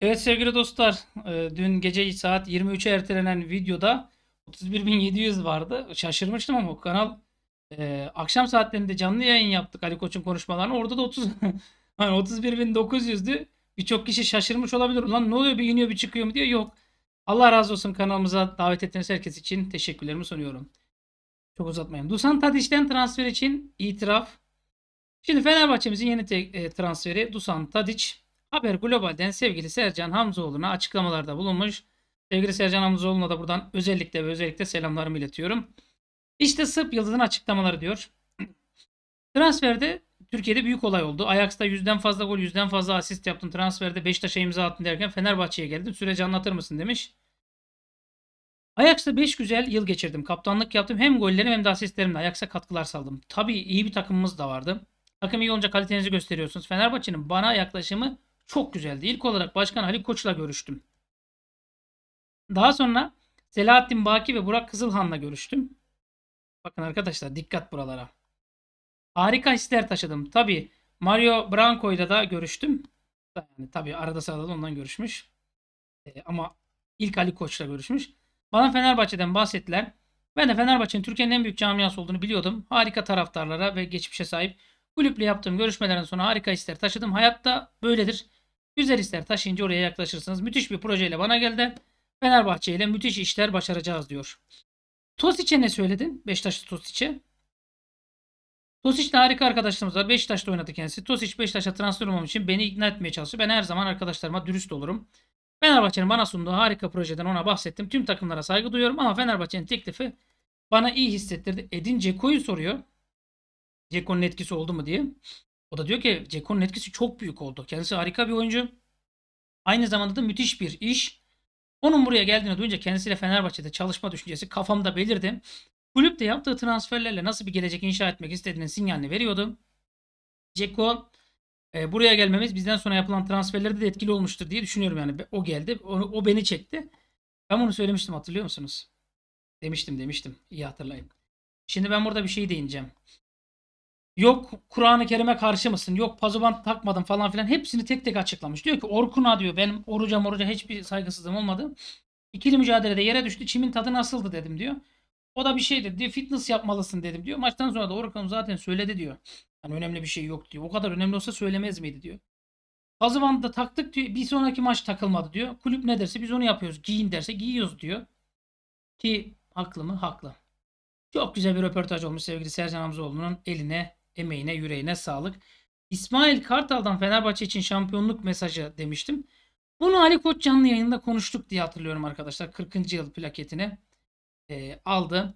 Evet sevgili dostlar, e, dün gece saat 23'e ertelenen videoda 31.700 vardı. Şaşırmıştım ama kanal e, akşam saatlerinde canlı yayın yaptık Ali Koç'un konuşmalarını. Orada da 30 hani 31.900'dü. Birçok kişi şaşırmış olabilir. Ulan ne oluyor bir iniyor bir çıkıyor mu diyor Yok. Allah razı olsun kanalımıza davet ettiğiniz herkes için teşekkürlerimi sunuyorum. Çok uzatmayayım. Dusan Tadiç'ten transfer için itiraf. Şimdi Fenerbahçe'mizin yeni e, transferi Dusan Tadiç. Haber Global'den sevgili Sercan Hamzoğlu'na açıklamalarda bulunmuş. Sevgili Sercan Hamzoğlu'na da buradan özellikle ve özellikle selamlarımı iletiyorum. İşte Sırp Yıldız'ın açıklamaları diyor. Transferde Türkiye'de büyük olay oldu. Ajax'ta yüzden fazla gol, yüzden fazla asist yaptın. Transferde Beşiktaş'a imza attın derken Fenerbahçe'ye geldim. Süreci anlatır mısın demiş. Ajax'ta 5 güzel yıl geçirdim. Kaptanlık yaptım. Hem gollerim hem de asistlerimle Ajax'a katkılar saldım. Tabii iyi bir takımımız da vardı. Takım iyi olunca kalitenizi gösteriyorsunuz. Fenerbahçe'nin bana yaklaşımı çok güzeldi. İlk olarak Başkan Ali Koç'la görüştüm. Daha sonra Selahattin Baki ve Burak Kızılhan'la görüştüm. Bakın arkadaşlar dikkat buralara. Harika hisler taşıdım. Tabi Mario Branco'yla da görüştüm. Yani tabi arada sırada da ondan görüşmüş. E, ama ilk Ali Koç'la görüşmüş. Bana Fenerbahçe'den bahsettiler. Ben de Fenerbahçe'nin Türkiye'nin en büyük camiası olduğunu biliyordum. Harika taraftarlara ve geçmişe sahip. Kulüple yaptığım görüşmelerin sonra harika hisler taşıdım. Hayatta böyledir. Güzel işler taşıyınca oraya yaklaşırsınız. Müthiş bir projeyle bana geldi. Fenerbahçe ile müthiş işler başaracağız diyor. Tosic'e ne söyledin? Beşiktaşlı Tosic'e. Tosic de harika arkadaşlarımız var. Beşiktaş'ta oynadı kendisi. Tosic Beşiktaş'a transfer olmam için beni ikna etmeye çalıştı. Ben her zaman arkadaşlarıma dürüst olurum. Fenerbahçe'nin bana sunduğu harika projeden ona bahsettim. Tüm takımlara saygı duyuyorum ama Fenerbahçe'nin teklifi bana iyi hissettirdi. Edin Ceko'yu soruyor. Ceko'nun etkisi oldu mu diye da diyor ki Ceko'nun etkisi çok büyük oldu. Kendisi harika bir oyuncu. Aynı zamanda da müthiş bir iş. Onun buraya geldiğini duyunca kendisiyle Fenerbahçe'de çalışma düşüncesi kafamda belirdi. Kulüp de yaptığı transferlerle nasıl bir gelecek inşa etmek istediğinin sinyalini veriyordu. Ceko e, buraya gelmemiz bizden sonra yapılan transferlerde de etkili olmuştur diye düşünüyorum yani. O geldi, onu, o beni çekti. Ben bunu söylemiştim hatırlıyor musunuz? Demiştim demiştim. İyi hatırlayın. Şimdi ben burada bir şey değineceğim. Yok Kur'an-ı Kerim'e karşı mısın? Yok pazubant takmadım falan filan. Hepsini tek tek açıklamış. Diyor ki Orkun'a diyor benim oruca moruca hiçbir saygısızlığım olmadı. İkili mücadelede yere düştü. Çimin tadı nasıldı dedim diyor. O da bir şey dedi diyor. Fitness yapmalısın dedim diyor. Maçtan sonra da Orkun zaten söyledi diyor. Hani önemli bir şey yok diyor. O kadar önemli olsa söylemez miydi diyor. da taktık diyor. Bir sonraki maç takılmadı diyor. Kulüp ne derse biz onu yapıyoruz. Giyin derse giyiyoruz diyor. Ki haklı mı? Haklı. Çok güzel bir röportaj olmuş sevgili Sercan Hamzoğlu'nun eline Emeğine yüreğine sağlık. İsmail Kartal'dan Fenerbahçe için şampiyonluk mesajı demiştim. Bunu Ali Koç canlı yayında konuştuk diye hatırlıyorum arkadaşlar. 40. yıl plaketini e, aldı.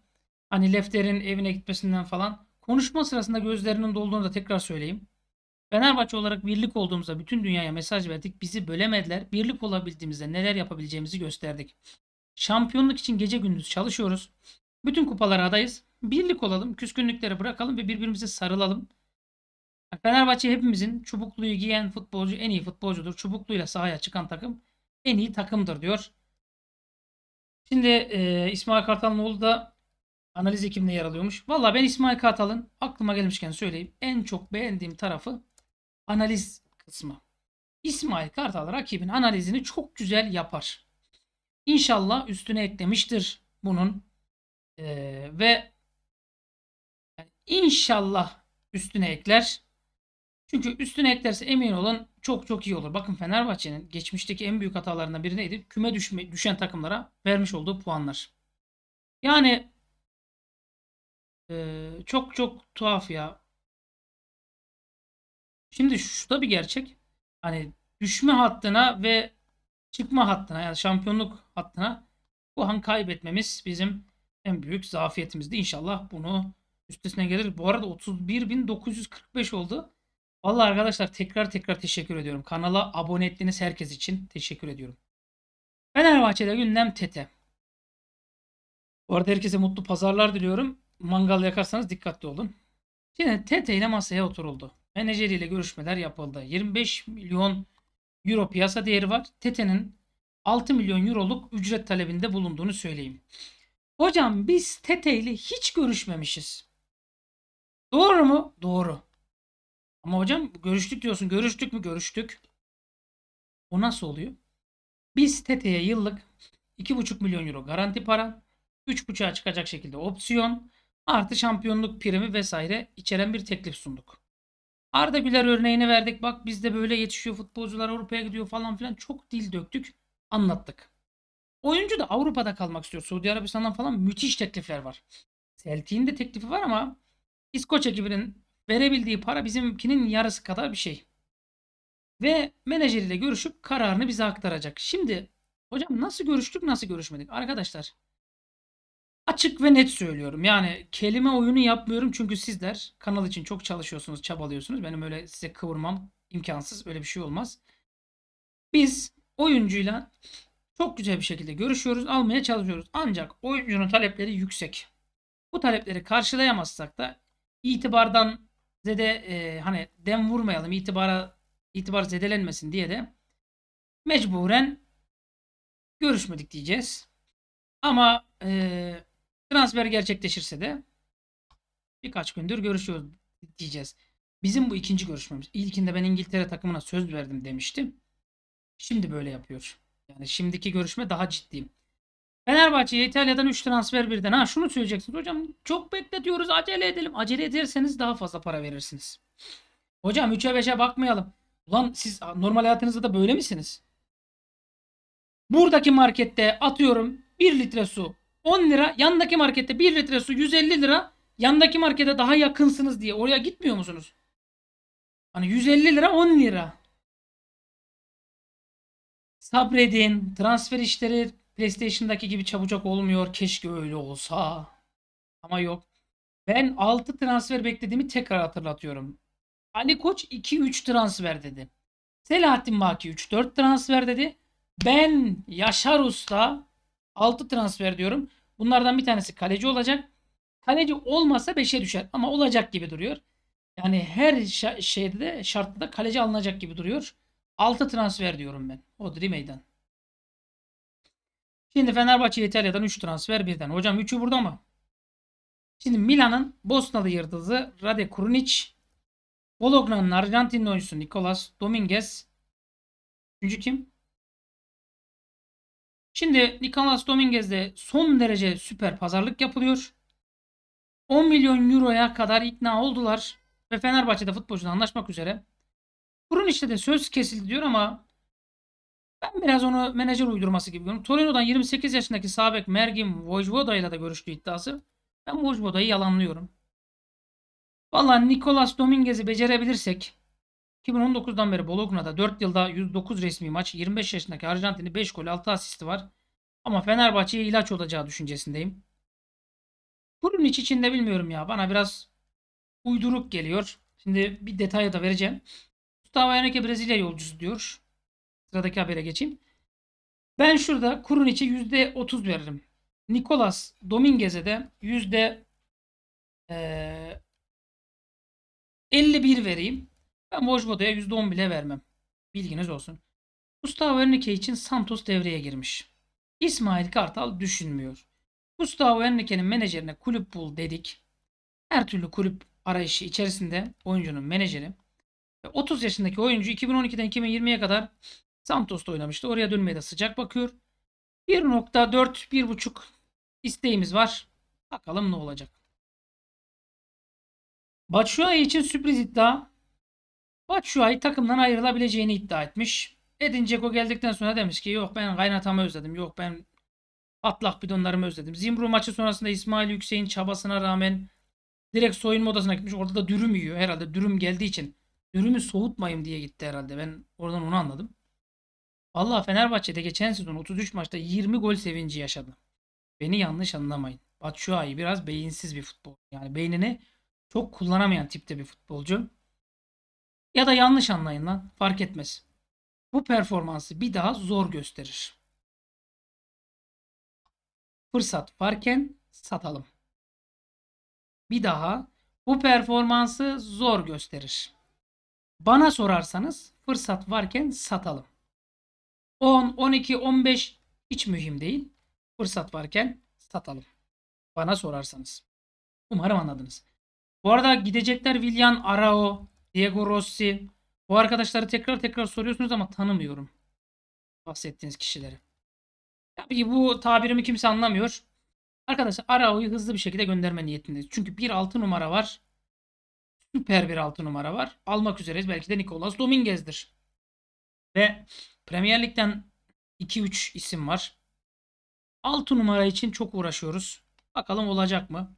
Hani Lefter'in evine gitmesinden falan. Konuşma sırasında gözlerinin dolduğunu da tekrar söyleyeyim. Fenerbahçe olarak birlik olduğumuzda bütün dünyaya mesaj verdik. Bizi bölemediler. Birlik olabildiğimizde neler yapabileceğimizi gösterdik. Şampiyonluk için gece gündüz çalışıyoruz. Bütün kupalara adayız. Birlik olalım. Küskünlükleri bırakalım ve birbirimize sarılalım. Fenerbahçe hepimizin çubukluyu giyen futbolcu en iyi futbolcudur. Çubukluyla sahaya çıkan takım en iyi takımdır diyor. Şimdi e, İsmail Kartal'ın oğlu da analiz ekibinde yer alıyormuş. Valla ben İsmail Kartal'ın aklıma gelmişken söyleyeyim. En çok beğendiğim tarafı analiz kısmı. İsmail Kartal rakibin analizini çok güzel yapar. İnşallah üstüne eklemiştir bunun ve inşallah üstüne ekler. Çünkü üstüne eklerse emin olun çok çok iyi olur. Bakın Fenerbahçe'nin geçmişteki en büyük hatalarından biri neydi? Küme düşme, düşen takımlara vermiş olduğu puanlar. Yani e, çok çok tuhaf ya. Şimdi şu da bir gerçek. Hani düşme hattına ve çıkma hattına yani şampiyonluk hattına bu puan kaybetmemiz bizim en büyük zafiyetimizdi. İnşallah bunu üstesine gelir. Bu arada 31.945 oldu. Vallahi arkadaşlar tekrar tekrar teşekkür ediyorum. Kanala abone ettiğiniz herkes için teşekkür ediyorum. Fenerbahçe'de gündem tete. Bu arada herkese mutlu pazarlar diliyorum. Mangal yakarsanız dikkatli olun. Şimdi tete ile masaya oturuldu. Menajeriyle görüşmeler yapıldı. 25 milyon euro piyasa değeri var. Tete'nin 6 milyon euroluk ücret talebinde bulunduğunu söyleyeyim. Hocam biz Tete ile hiç görüşmemişiz. Doğru mu? Doğru. Ama hocam görüştük diyorsun. Görüştük mü? Görüştük. O nasıl oluyor? Biz Tete'ye yıllık 2,5 milyon euro garanti para, 3,5'a çıkacak şekilde opsiyon, artı şampiyonluk primi vesaire içeren bir teklif sunduk. Arda Güler örneğini verdik. Bak bizde böyle yetişiyor futbolcular Avrupa'ya gidiyor falan filan. Çok dil döktük, anlattık. Oyuncu da Avrupa'da kalmak istiyor. Suudi Arabistan'dan falan müthiş teklifler var. Celtic'in de teklifi var ama İskoç ekibinin verebildiği para bizimkinin yarısı kadar bir şey. Ve menajeriyle görüşüp kararını bize aktaracak. Şimdi hocam nasıl görüştük nasıl görüşmedik? Arkadaşlar açık ve net söylüyorum. Yani kelime oyunu yapmıyorum çünkü sizler kanal için çok çalışıyorsunuz, çabalıyorsunuz. Benim öyle size kıvırmam imkansız. Öyle bir şey olmaz. Biz oyuncuyla çok güzel bir şekilde görüşüyoruz, almaya çalışıyoruz. Ancak oyuncunun talepleri yüksek. Bu talepleri karşılayamazsak da itibardan zede e, hani dem vurmayalım, itibara itibar zedelenmesin diye de mecburen görüşmedik diyeceğiz. Ama e, transfer gerçekleşirse de birkaç gündür görüşüyoruz diyeceğiz. Bizim bu ikinci görüşmemiz. İlkinde ben İngiltere takımına söz verdim demiştim. Şimdi böyle yapıyor. Yani şimdiki görüşme daha ciddi. Fenerbahçe İtalya'dan 3 transfer birden. Ha şunu söyleyeceksiniz hocam çok bekletiyoruz acele edelim. Acele ederseniz daha fazla para verirsiniz. Hocam 3'e 5'e bakmayalım. Ulan siz normal hayatınızda da böyle misiniz? Buradaki markette atıyorum 1 litre su 10 lira. Yandaki markette 1 litre su 150 lira. Yandaki markete daha yakınsınız diye oraya gitmiyor musunuz? Hani 150 lira 10 lira. Sabredin. Transfer işleri PlayStation'daki gibi çabucak olmuyor. Keşke öyle olsa. Ama yok. Ben 6 transfer beklediğimi tekrar hatırlatıyorum. Ali Koç 2-3 transfer dedi. Selahattin Baki 3-4 transfer dedi. Ben Yaşar Usta 6 transfer diyorum. Bunlardan bir tanesi kaleci olacak. Kaleci olmasa 5'e düşer ama olacak gibi duruyor. Yani her şeyde de şartta da kaleci alınacak gibi duruyor. 6 transfer diyorum ben. Odri meydan. Şimdi Fenerbahçe İtalya'dan 3 transfer birden. Hocam 3'ü burada mı? Şimdi Milan'ın Bosnalı yıldızı Rade Krunic. Bologna'nın Arjantinli oyuncusu Nicolas Dominguez. Üçüncü kim? Şimdi Nicolas Dominguez'de son derece süper pazarlık yapılıyor. 10 milyon euroya kadar ikna oldular ve Fenerbahçe'de futbolcuyla anlaşmak üzere Kurun işte de söz kesildi diyor ama ben biraz onu menajer uydurması gibi görüyorum. Torino'dan 28 yaşındaki sabek Mergin Vojvoda ile de görüştüğü iddiası. Ben Vojvoda'yı yalanlıyorum. Valla Nicolas Dominguez'i becerebilirsek 2019'dan beri Bologna'da 4 yılda 109 resmi maç 25 yaşındaki Arjantin'i 5 gol 6 asisti var. Ama Fenerbahçe'ye ilaç olacağı düşüncesindeyim. Bunun iç içinde bilmiyorum ya. Bana biraz uyduruk geliyor. Şimdi bir detaya da vereceğim. Gustavo Henrique Brezilya yolcusu diyor. Sıradaki habere geçeyim. Ben şurada kurun içi %30 veririm. Nicolas Dominguez'e de yüzde e, 51 vereyim. Ben Vojvoda'ya %10 bile vermem. Bilginiz olsun. Gustavo Henrique için Santos devreye girmiş. İsmail Kartal düşünmüyor. Gustavo Henrique'nin menajerine kulüp bul dedik. Her türlü kulüp arayışı içerisinde oyuncunun menajeri 30 yaşındaki oyuncu 2012'den 2020'ye kadar Santos'ta oynamıştı. Oraya dönmeye de sıcak bakıyor. 1.4 1.5 isteğimiz var. Bakalım ne olacak. Batshuayi için sürpriz iddia. Batshuayi takımdan ayrılabileceğini iddia etmiş. Edin Dzeko geldikten sonra demiş ki yok ben kaynatamı özledim. Yok ben atlak bidonlarımı özledim. Zimbru maçı sonrasında İsmail Yüksek'in çabasına rağmen direkt soyunma odasına gitmiş. Orada da dürüm yiyor. Herhalde dürüm geldiği için dürümü soğutmayayım diye gitti herhalde. Ben oradan onu anladım. Valla Fenerbahçe'de geçen sezon 33 maçta 20 gol sevinci yaşadı. Beni yanlış anlamayın. Batshuayi biraz beyinsiz bir futbol. Yani beynini çok kullanamayan tipte bir futbolcu. Ya da yanlış anlayın lan fark etmez. Bu performansı bir daha zor gösterir. Fırsat varken satalım. Bir daha bu performansı zor gösterir. Bana sorarsanız fırsat varken satalım. 10, 12, 15 hiç mühim değil. Fırsat varken satalım. Bana sorarsanız. Umarım anladınız. Bu arada gidecekler William Arao, Diego Rossi. Bu arkadaşları tekrar tekrar soruyorsunuz ama tanımıyorum. Bahsettiğiniz kişileri. Tabii ki bu tabirimi kimse anlamıyor. Arkadaşlar Arao'yu hızlı bir şekilde gönderme niyetindeyiz. Çünkü bir altı numara var süper bir 6 numara var. Almak üzereyiz. Belki de Nicolas Dominguez'dir. Ve Premier Lig'den 2-3 isim var. 6 numara için çok uğraşıyoruz. Bakalım olacak mı?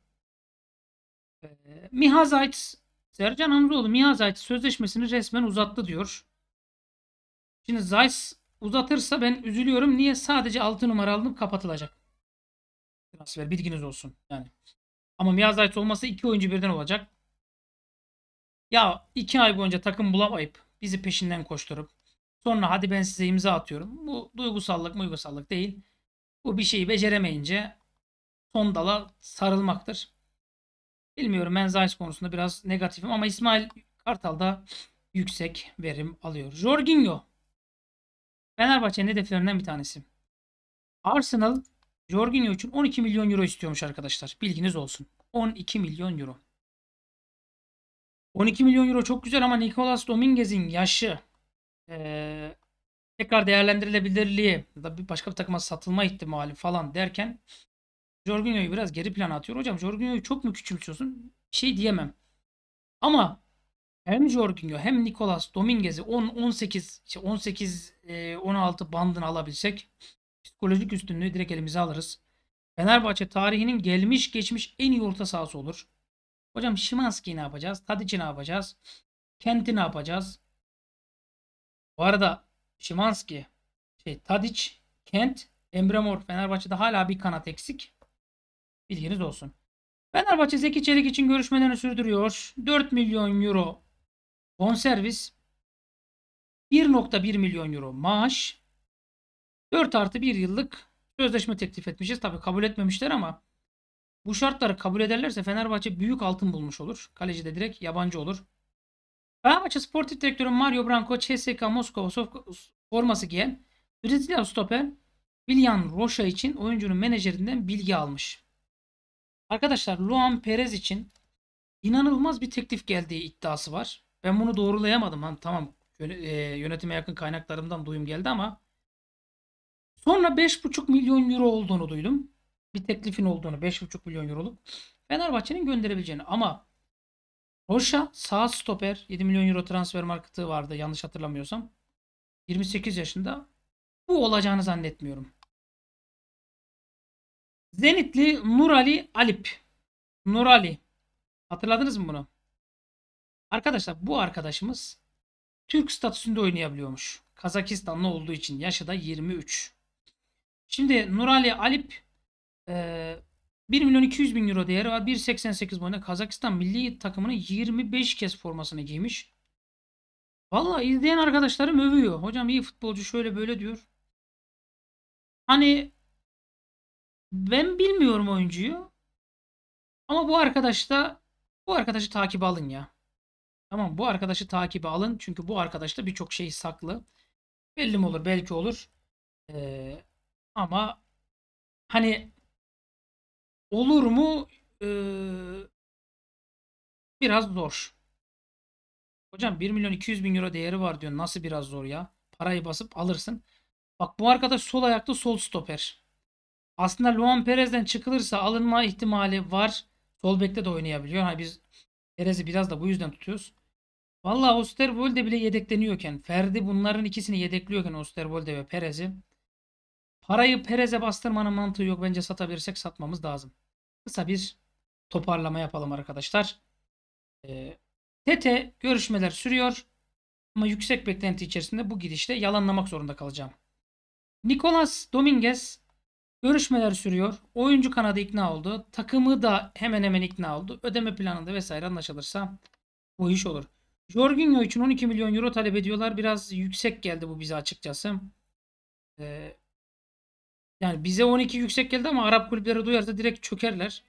Ee, Mihazayt, Sercan Hamzoğlu Mihazayt sözleşmesini resmen uzattı diyor. Şimdi Zayt uzatırsa ben üzülüyorum. Niye sadece 6 numara alınıp kapatılacak? Transfer bilginiz olsun yani. Ama Mihazayt olmasa 2 oyuncu birden olacak. Ya iki ay boyunca takım bulamayıp bizi peşinden koşturup sonra hadi ben size imza atıyorum. Bu duygusallık duygusallık değil. Bu bir şeyi beceremeyince son dala sarılmaktır. Bilmiyorum ben Zeiss konusunda biraz negatifim ama İsmail Kartal da yüksek verim alıyor. Jorginho Fenerbahçe'nin hedeflerinden bir tanesi. Arsenal Jorginho için 12 milyon euro istiyormuş arkadaşlar. Bilginiz olsun. 12 milyon euro. 12 milyon euro çok güzel ama Nicolas Dominguez'in yaşı e, tekrar değerlendirilebilirliği da bir başka bir takıma satılma ihtimali falan derken Jorginho'yu biraz geri plana atıyor. Hocam Jorginho'yu çok mu küçümsüyorsun? Bir şey diyemem. Ama hem Jorginho hem Nicolas Dominguez'i 10 18 işte 18 16 e, bandını alabilsek psikolojik üstünlüğü direkt elimize alırız. Fenerbahçe tarihinin gelmiş geçmiş en iyi orta sahası olur. Hocam Şimanski'yi ne yapacağız? Tadic'i ne yapacağız? Kent'i ne yapacağız? Bu arada Şimanski, şey, Tadic, Kent, Emre Mor Fenerbahçe'de hala bir kanat eksik. Bilginiz olsun. Fenerbahçe Zeki Çelik için görüşmelerini sürdürüyor. 4 milyon euro bonservis. 1.1 milyon euro maaş. 4 artı 1 yıllık sözleşme teklif etmişiz. Tabi kabul etmemişler ama bu şartları kabul ederlerse Fenerbahçe büyük altın bulmuş olur. Kaleci de direkt yabancı olur. Fenerbahçe Sportif Direktörü Mario Branco CSK Moskova forması giyen Brezilya stoper William Rocha için oyuncunun menajerinden bilgi almış. Arkadaşlar Luan Perez için inanılmaz bir teklif geldiği iddiası var. Ben bunu doğrulayamadım. Hani tamam e, yönetime yakın kaynaklarımdan duyum geldi ama sonra 5,5 milyon euro olduğunu duydum bir teklifin olduğunu 5,5 milyon euroluk Fenerbahçe'nin gönderebileceğini ama Roşa sağ stoper 7 milyon euro transfer marketi vardı yanlış hatırlamıyorsam. 28 yaşında bu olacağını zannetmiyorum. Zenitli Nurali Alip. Nurali. Hatırladınız mı bunu? Arkadaşlar bu arkadaşımız Türk statüsünde oynayabiliyormuş. Kazakistanlı olduğu için yaşı da 23. Şimdi Nurali Alip 1 ee, milyon 200 bin euro değeri var. 1.88 boyunda Kazakistan milli takımını 25 kez formasını giymiş. Valla izleyen arkadaşlarım övüyor. Hocam iyi futbolcu şöyle böyle diyor. Hani ben bilmiyorum oyuncuyu. Ama bu arkadaş da bu arkadaşı takip alın ya. Tamam bu arkadaşı takip alın. Çünkü bu arkadaşta birçok şey saklı. Belli mi olur belki olur. Ee, ama hani Olur mu? Ee, biraz zor. Hocam 1 milyon 200 bin euro değeri var diyor. Nasıl biraz zor ya? Parayı basıp alırsın. Bak bu arkadaş sol ayakta sol stoper. Aslında Luan Perez'den çıkılırsa alınma ihtimali var. Sol bekte de oynayabiliyor. Hani biz Perez'i biraz da bu yüzden tutuyoruz. Valla Osterwolde bile yedekleniyorken, Ferdi bunların ikisini yedekliyorken Osterwolde ve Perez'i parayı Perez'e bastırmanın mantığı yok. Bence satabilirsek satmamız lazım kısa bir toparlama yapalım arkadaşlar. Ee, Tete görüşmeler sürüyor ama yüksek beklenti içerisinde bu gidişle yalanlamak zorunda kalacağım. Nicolas Dominguez görüşmeler sürüyor. Oyuncu kanadı ikna oldu. Takımı da hemen hemen ikna oldu. Ödeme planında vesaire anlaşılırsa bu iş olur. Jorginho için 12 milyon euro talep ediyorlar. Biraz yüksek geldi bu bize açıkçası. Ee, yani bize 12 yüksek geldi ama Arap kulüpleri duyarsa direkt çökerler.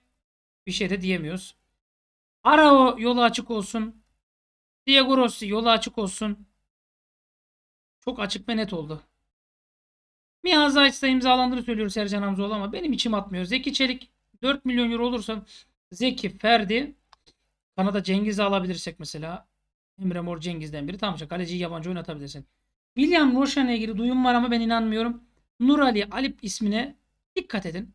Bir şey de diyemiyoruz. Arao yolu açık olsun. Diego Rossi yolu açık olsun. Çok açık ve net oldu. Miha Zayt'sa imzalandığını söylüyor Sercan Hamzoğlu ama benim içim atmıyor. Zeki Çelik 4 milyon euro olursa Zeki, Ferdi, Kanada Cengiz'i alabilirsek mesela. Emre Mor Cengiz'den biri. Tamam işte kaleciyi yabancı oynatabilirsin. William Rocha'na ilgili duyum var ama ben inanmıyorum. Nurali Alip ismine dikkat edin.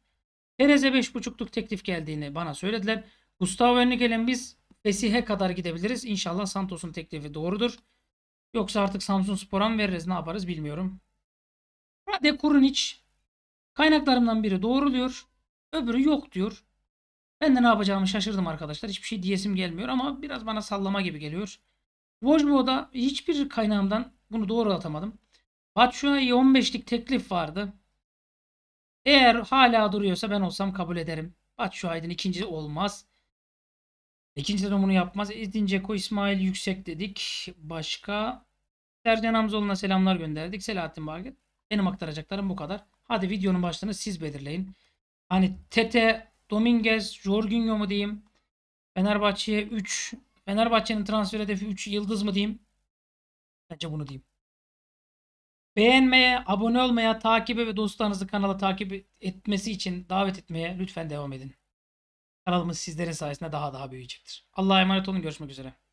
Perez'e 5.5'luk teklif geldiğini bana söylediler. Gustavo Henrique'le biz Fesih'e kadar gidebiliriz. İnşallah Santos'un teklifi doğrudur. Yoksa artık Samsun Spor'a mı veririz ne yaparız bilmiyorum. Rade Kurunic kaynaklarımdan biri doğru diyor, Öbürü yok diyor. Ben de ne yapacağımı şaşırdım arkadaşlar. Hiçbir şey diyesim gelmiyor ama biraz bana sallama gibi geliyor. Vojbo'da hiçbir kaynağımdan bunu doğrulatamadım. Batshuayi 15'lik teklif vardı. Eğer hala duruyorsa ben olsam kabul ederim. Batshuayi'den ikinci olmaz. İkinci de bunu yapmaz. Edin Ceko İsmail Yüksek dedik. Başka Sercan Hamzoğlu'na selamlar gönderdik. Selahattin Bargıt. Benim aktaracaklarım bu kadar. Hadi videonun başlığını siz belirleyin. Hani Tete, Dominguez, Jorginho mu diyeyim? Fenerbahçe'ye 3 Fenerbahçe'nin transfer hedefi 3 yıldız mı diyeyim? Bence bunu diyeyim. Beğenmeye, abone olmaya, takibe ve dostlarınızı kanala takip etmesi için davet etmeye lütfen devam edin. Kanalımız sizlerin sayesinde daha daha büyüyecektir. Allah'a emanet olun. Görüşmek üzere.